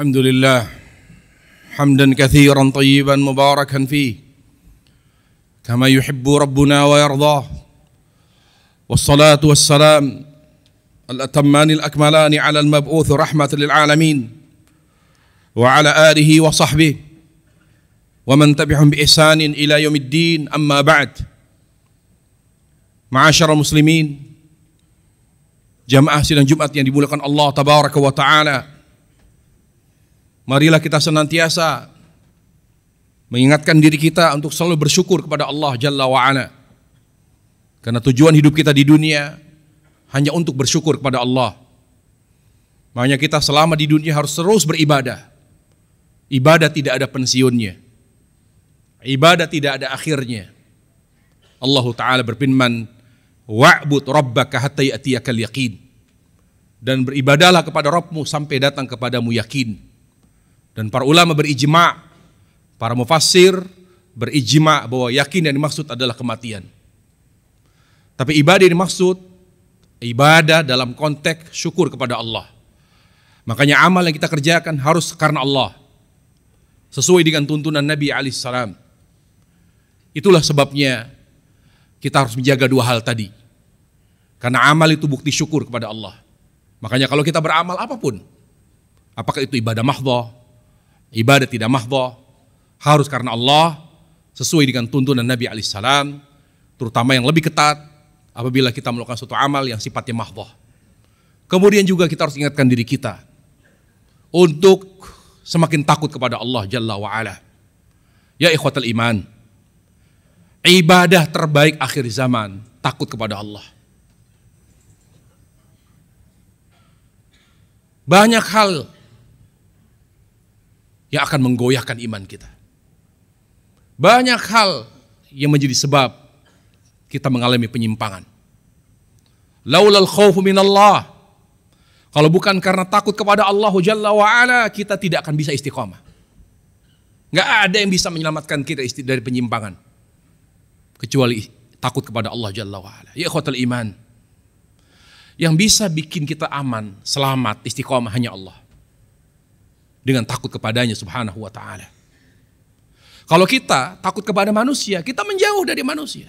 الحمد لله حمدا كثيرا طيبا مباركا فيه كما يحب ربنا ويرضاه والصلاه والسلام الاتمان الاكملان على المبعوث رحمه للعالمين وعلى اله وصحبه ومن تبعهم باحسان الى يوم الدين اما بعد معاشر المسلمين jamaah سيدنا جمعه yang dimuliakan Allah tabaraka wa Marilah kita senantiasa mengingatkan diri kita untuk selalu bersyukur kepada Allah Jalla wa'ala. Karena tujuan hidup kita di dunia hanya untuk bersyukur kepada Allah. Makanya kita selama di dunia harus terus beribadah. Ibadah tidak ada pensiunnya. Ibadah tidak ada akhirnya. Allah Ta'ala berfirman, Wa'bud rabbaka hatta yaqin. Dan beribadahlah kepada Rabbmu sampai datang kepadamu yakin. Dan para ulama berijma, para mufassir berijma bahwa yakin yang dimaksud adalah kematian. Tapi ibadah yang dimaksud ibadah dalam konteks syukur kepada Allah. Makanya amal yang kita kerjakan harus karena Allah. Sesuai dengan tuntunan Nabi alaihissalam. Itulah sebabnya kita harus menjaga dua hal tadi. Karena amal itu bukti syukur kepada Allah. Makanya kalau kita beramal apapun, apakah itu ibadah mahdoh, Ibadah tidak mahdoh, harus karena Allah, sesuai dengan tuntunan Nabi Alaihissalam, terutama yang lebih ketat apabila kita melakukan suatu amal yang sifatnya mahdoh. Kemudian juga kita harus ingatkan diri kita untuk semakin takut kepada Allah Jalla wa'ala. Ya ikhwatal iman, ibadah terbaik akhir zaman, takut kepada Allah. Banyak hal yang akan menggoyahkan iman kita. Banyak hal yang menjadi sebab kita mengalami penyimpangan. Laulal khawfu minallah. Kalau bukan karena takut kepada Allah Jalla wa'ala, kita tidak akan bisa istiqomah. Nggak ada yang bisa menyelamatkan kita dari penyimpangan. Kecuali takut kepada Allah Jalla wa'ala. Ya khotel iman. Yang bisa bikin kita aman, selamat, istiqomah hanya Allah dengan takut kepadanya subhanahu wa ta'ala. Kalau kita takut kepada manusia, kita menjauh dari manusia.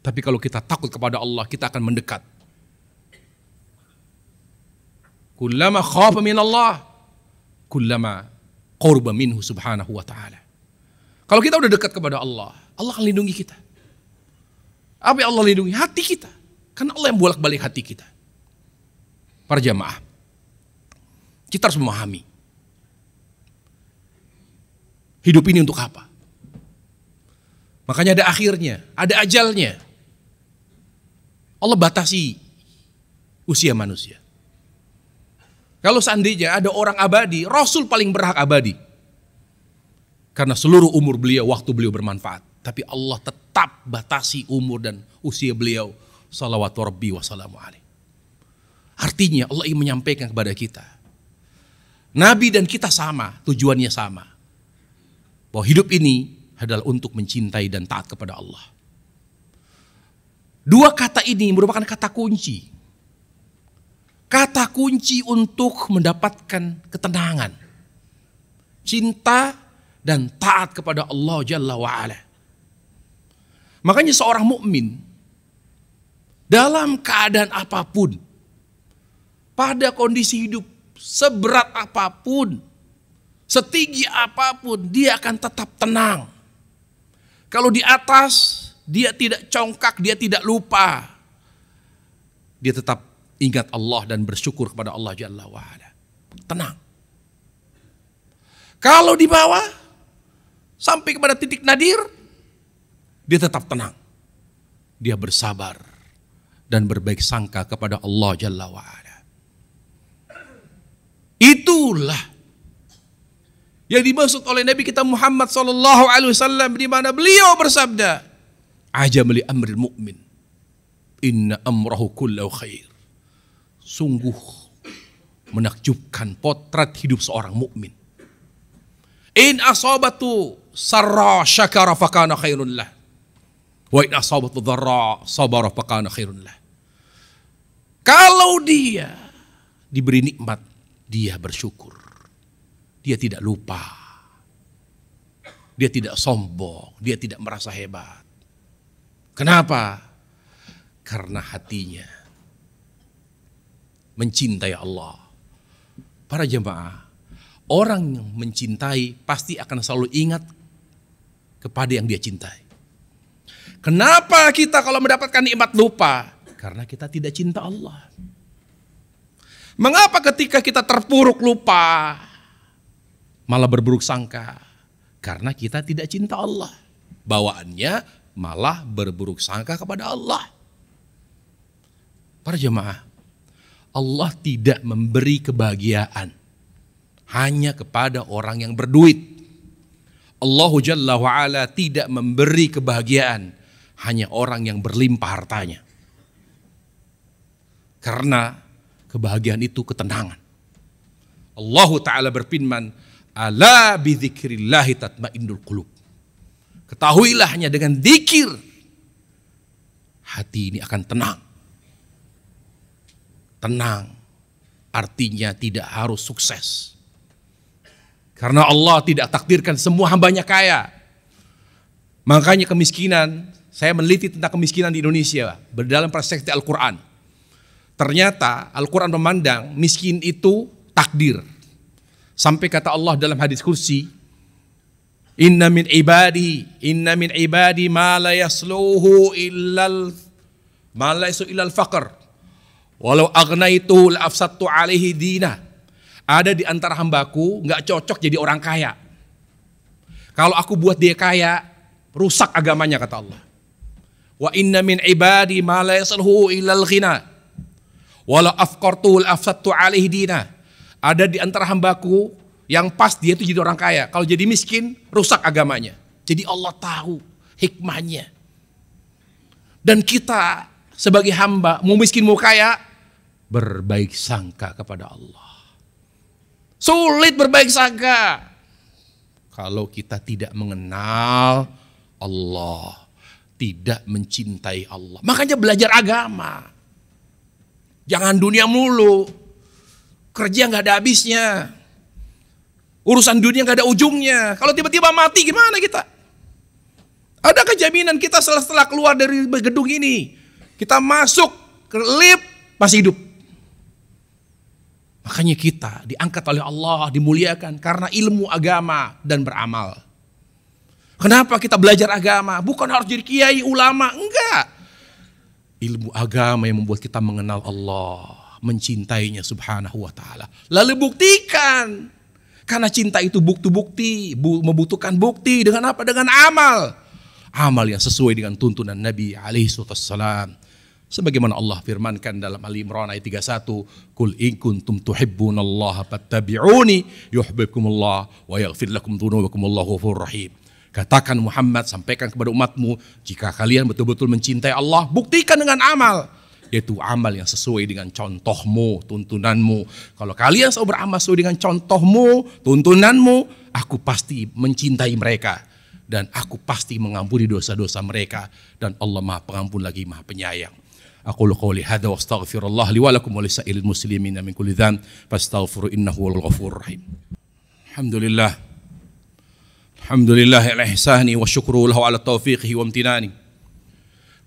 Tapi kalau kita takut kepada Allah, kita akan mendekat. Kullama khawfa min Allah, kullama qurba minhu subhanahu wa ta'ala. Kalau kita udah dekat kepada Allah, Allah akan lindungi kita. Apa yang Allah lindungi? Hati kita. Karena Allah yang bolak-balik hati kita. Para jamaah, kita harus memahami Hidup ini untuk apa? Makanya ada akhirnya, ada ajalnya. Allah batasi usia manusia. Kalau seandainya ada orang abadi, Rasul paling berhak abadi. Karena seluruh umur beliau, waktu beliau bermanfaat. Tapi Allah tetap batasi umur dan usia beliau. Salawatu Rabbi wassalamu alaih. Artinya Allah ingin menyampaikan kepada kita. Nabi dan kita sama, tujuannya sama bahwa hidup ini adalah untuk mencintai dan taat kepada Allah. Dua kata ini merupakan kata kunci. Kata kunci untuk mendapatkan ketenangan. Cinta dan taat kepada Allah Jalla wa'ala. Makanya seorang mukmin dalam keadaan apapun, pada kondisi hidup seberat apapun, Setinggi apapun dia akan tetap tenang. Kalau di atas dia tidak congkak, dia tidak lupa. Dia tetap ingat Allah dan bersyukur kepada Allah Jalla wa'ala. Tenang. Kalau di bawah, sampai kepada titik nadir, dia tetap tenang. Dia bersabar dan berbaik sangka kepada Allah Jalla wa'ala. Itulah yang dimaksud oleh Nabi kita Muhammad sallallahu alaihi wasallam di mana beliau bersabda, aja li amril mu'min. Inna amrahu kullu khair." Sungguh menakjubkan potret hidup seorang mukmin. In asabatu sarra syakara fakana khairun lah. Wa in asabatu dharra sabara fakana khairun lah. Kalau dia diberi nikmat, dia bersyukur. Dia tidak lupa. Dia tidak sombong, dia tidak merasa hebat. Kenapa? Karena hatinya mencintai Allah. Para jemaah, orang yang mencintai pasti akan selalu ingat kepada yang dia cintai. Kenapa kita kalau mendapatkan nikmat lupa? Karena kita tidak cinta Allah. Mengapa ketika kita terpuruk lupa? malah berburuk sangka karena kita tidak cinta Allah. Bawaannya malah berburuk sangka kepada Allah. Para jemaah, Allah tidak memberi kebahagiaan hanya kepada orang yang berduit. Allahu Jalla wa'ala tidak memberi kebahagiaan hanya orang yang berlimpah hartanya. Karena kebahagiaan itu ketenangan. Allahu Ta'ala berfirman, Ala bidzikrillahi tatmainnul qulub. Ketahuilah hanya dengan zikir hati ini akan tenang. Tenang artinya tidak harus sukses. Karena Allah tidak takdirkan semua hambanya kaya. Makanya kemiskinan, saya meneliti tentang kemiskinan di Indonesia berdalam perspektif Al-Quran. Ternyata Al-Quran memandang miskin itu takdir Sampai kata Allah dalam hadis kursi, Inna min ibadi, inna min ibadi ma la yasluhu illal ma la yasluhu illal faqr. Walau agnaitu la afsattu alaihi dina. Ada di antara hambaku nggak cocok jadi orang kaya. Kalau aku buat dia kaya, rusak agamanya kata Allah. Wa inna min ibadi ma la yasluhu illal ghina. Walau afqartu la afsattu alaihi dina. Ada di antara hambaku yang pas dia itu jadi orang kaya. Kalau jadi miskin, rusak agamanya. Jadi Allah tahu hikmahnya. Dan kita sebagai hamba, mau miskin mau kaya, berbaik sangka kepada Allah. Sulit berbaik sangka. Kalau kita tidak mengenal Allah. Tidak mencintai Allah. Makanya belajar agama. Jangan dunia mulu. Kerja nggak ada habisnya. Urusan dunia nggak ada ujungnya. Kalau tiba-tiba mati gimana kita? Ada kejaminan kita setelah keluar dari gedung ini? Kita masuk ke lift masih hidup. Makanya kita diangkat oleh Allah, dimuliakan karena ilmu agama dan beramal. Kenapa kita belajar agama? Bukan harus jadi kiai, ulama, enggak. Ilmu agama yang membuat kita mengenal Allah mencintainya subhanahu wa ta'ala. Lalu buktikan. Karena cinta itu bukti-bukti, membutuhkan bukti dengan apa? Dengan amal. Amal yang sesuai dengan tuntunan Nabi alaihi wasallam. Sebagaimana Allah firmankan dalam Ali Imran ayat 31, "Kul in kuntum tuhibbunallaha fattabi'uni yuhibbukumullah wa yaghfir lakum dzunubakum wallahu ghafurur rahim." Katakan Muhammad, sampaikan kepada umatmu, jika kalian betul-betul mencintai Allah, buktikan dengan amal yaitu amal yang sesuai dengan contohmu, tuntunanmu. Kalau kalian selalu beramal sesuai dengan contohmu, tuntunanmu, aku pasti mencintai mereka dan aku pasti mengampuni dosa-dosa mereka dan Allah Maha Pengampun lagi Maha Penyayang. Aku qouli hadza wa astaghfirullah li wa lakum wa lisairil muslimin min kulli dzam fastaghfiru innahu wal ghafurur rahim. Alhamdulillah. Alhamdulillah ala ya ihsani wa syukru lahu ala taufiqihi wa imtinani.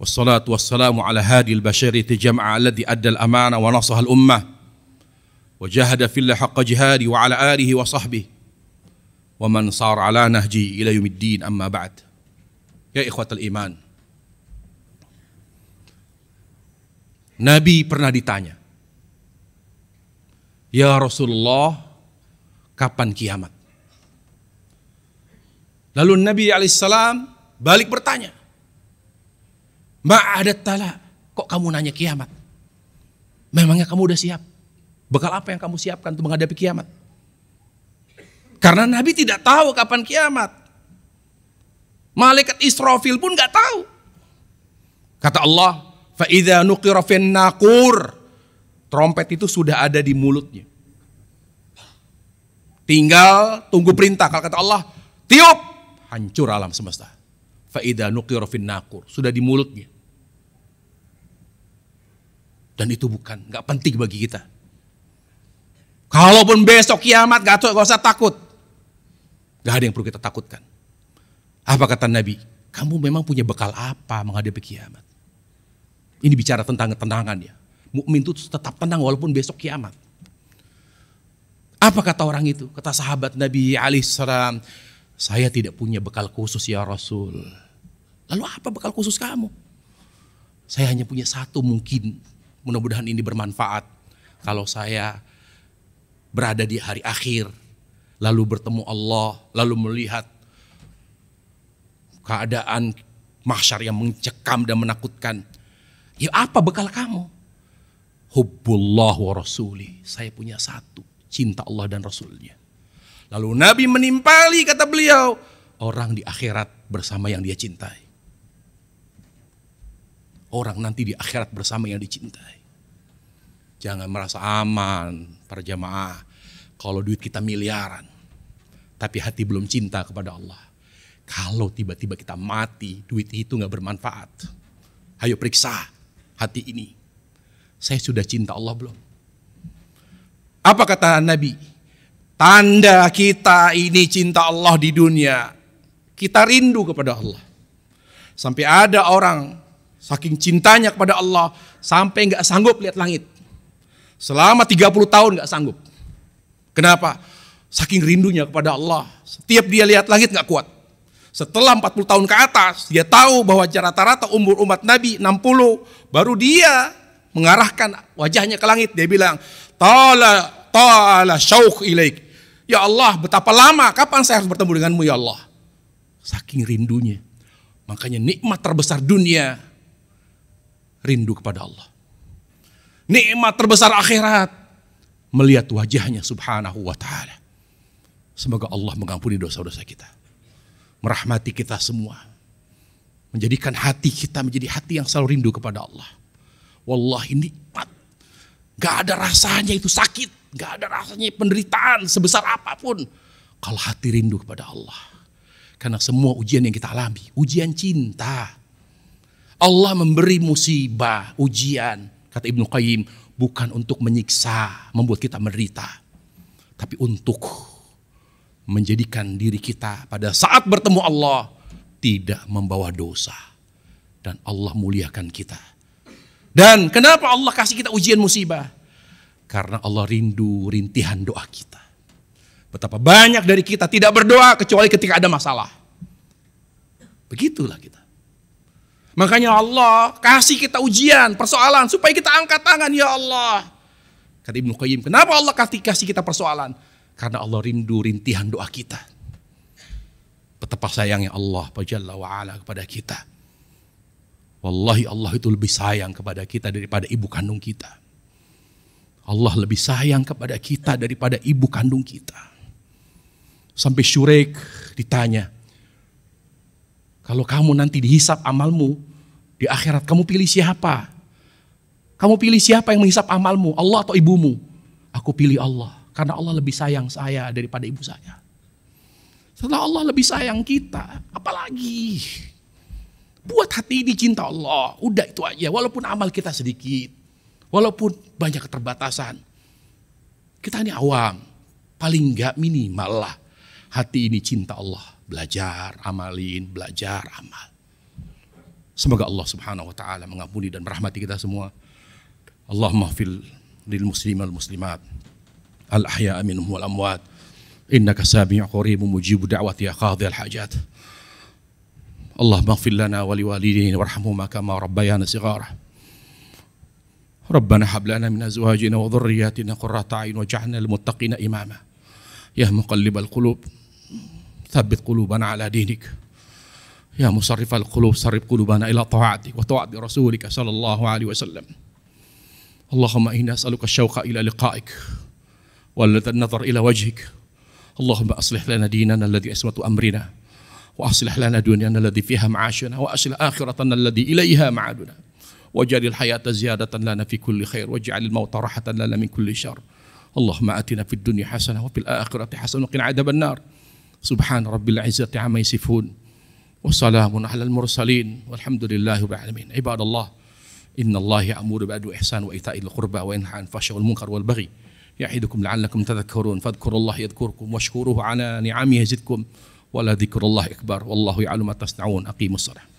والصلاة والسلام على هادي البشرية جمع الذي أدى الأمانة ونصح الأمة وجاهد في الله حق جهاده وعلى آله وصحبه ومن صار على نهجه إلى يوم الدين أما بعد يا إخوة الإيمان Nabi pernah ditanya Ya Rasulullah kapan kiamat Lalu Nabi alaihissalam balik bertanya Ma'adat tala. Kok kamu nanya kiamat? Memangnya kamu udah siap? Bekal apa yang kamu siapkan untuk menghadapi kiamat? Karena Nabi tidak tahu kapan kiamat. Malaikat Israfil pun nggak tahu. Kata Allah, Fa'idha نُقِرَ nakur. Trompet itu sudah ada di mulutnya. Tinggal tunggu perintah. Kalau kata Allah, tiup, hancur alam semesta. Fa'idha نُقِرَ nakur. Sudah di mulutnya. Dan itu bukan, nggak penting bagi kita. Kalaupun besok kiamat, gak, usah takut. Gak ada yang perlu kita takutkan. Apa kata Nabi? Kamu memang punya bekal apa menghadapi kiamat? Ini bicara tentang ketenangan ya. Mukmin itu tetap tenang walaupun besok kiamat. Apa kata orang itu? Kata sahabat Nabi ali seram saya tidak punya bekal khusus ya Rasul. Lalu apa bekal khusus kamu? Saya hanya punya satu mungkin mudah-mudahan ini bermanfaat. Kalau saya berada di hari akhir, lalu bertemu Allah, lalu melihat keadaan mahsyar yang mencekam dan menakutkan. Ya apa bekal kamu? Hubbullah wa rasuli. Saya punya satu, cinta Allah dan Rasulnya. Lalu Nabi menimpali kata beliau, orang di akhirat bersama yang dia cintai orang nanti di akhirat bersama yang dicintai. Jangan merasa aman para jamaah kalau duit kita miliaran. Tapi hati belum cinta kepada Allah. Kalau tiba-tiba kita mati, duit itu nggak bermanfaat. Ayo periksa hati ini. Saya sudah cinta Allah belum? Apa kata Nabi? Tanda kita ini cinta Allah di dunia. Kita rindu kepada Allah. Sampai ada orang Saking cintanya kepada Allah sampai nggak sanggup lihat langit. Selama 30 tahun nggak sanggup. Kenapa? Saking rindunya kepada Allah. Setiap dia lihat langit nggak kuat. Setelah 40 tahun ke atas, dia tahu bahwa rata-rata umur umat Nabi 60, baru dia mengarahkan wajahnya ke langit. Dia bilang, Ta'ala, ta'ala syauk ilaik. Ya Allah, betapa lama, kapan saya harus bertemu denganmu ya Allah? Saking rindunya. Makanya nikmat terbesar dunia rindu kepada Allah. Nikmat terbesar akhirat melihat wajahnya subhanahu wa ta'ala. Semoga Allah mengampuni dosa-dosa kita. Merahmati kita semua. Menjadikan hati kita menjadi hati yang selalu rindu kepada Allah. Wallahi nikmat. Gak ada rasanya itu sakit. Gak ada rasanya penderitaan sebesar apapun. Kalau hati rindu kepada Allah. Karena semua ujian yang kita alami, ujian cinta, Allah memberi musibah, ujian, kata Ibnu Qayyim, bukan untuk menyiksa, membuat kita menderita, tapi untuk menjadikan diri kita pada saat bertemu Allah tidak membawa dosa dan Allah muliakan kita. Dan kenapa Allah kasih kita ujian musibah? Karena Allah rindu rintihan doa kita. Betapa banyak dari kita tidak berdoa kecuali ketika ada masalah. Begitulah kita. Makanya Allah kasih kita ujian, persoalan supaya kita angkat tangan ya Allah. Kata Ibnu Qayyim, kenapa Allah kasih kasih kita persoalan? Karena Allah rindu rintihan doa kita. Betapa sayangnya Allah Jalla wa ala kepada kita. Wallahi Allah itu lebih sayang kepada kita daripada ibu kandung kita. Allah lebih sayang kepada kita daripada ibu kandung kita. Sampai Syurek ditanya, kalau kamu nanti dihisap amalmu, di akhirat kamu pilih siapa? Kamu pilih siapa yang menghisap amalmu, Allah atau ibumu? Aku pilih Allah, karena Allah lebih sayang saya daripada ibu saya. Setelah Allah lebih sayang kita, apalagi? Buat hati ini cinta Allah, udah itu aja. Walaupun amal kita sedikit, walaupun banyak keterbatasan. Kita ini awam, paling nggak minimal lah hati ini cinta Allah. Belajar, amalin, belajar, amal. Semoga Allah Subhanahu wa taala mengampuni dan merahmati kita semua. Allahumma fil lil muslimin al muslimat al ahya minhum wal amwat innaka sami'un qaribun mujibu da'wati ya qadhi al hajat. اللهم اغفر لنا ولوالدينا وارحمهما كما Rabbana صغارا ربنا هب لنا من ازواجنا وذرياتنا قرة اعين واجعلنا للمتقين اماما يا مقلب القلوب ثبت قلوبنا على دينك يا مصرف القلوب صرف قلوبنا إلى طاعتك وطاعة رسولك صلى الله عليه وسلم اللهم إنا نسألك الشوق إلى لقائك والنظر إلى وجهك اللهم أصلح لنا ديننا الذي أسوة أمرنا وأصلح لنا دنيانا الذي فيها معاشنا وأصلح آخرتنا الذي إليها معادنا واجعل الحياة زيادة لنا في كل خير واجعل الموت راحة لنا من كل شر اللهم آتنا في الدنيا حسنة وفي الآخرة حسنة وقنا عذاب النار سبحان رب العزة عما يصفون وسلام على المرسلين والحمد لله رب العالمين عباد الله إن الله يأمر بالعدل إحسان وإيتاء القربى وينهى عن الفحشاء والمنكر والبغي يعدكم لعلكم تذكرون فاذكروا الله يذكركم واشكروه على نعمه يزدكم ولذكر الله أكبر والله يعلم ما تصنعون أقيموا الصلاة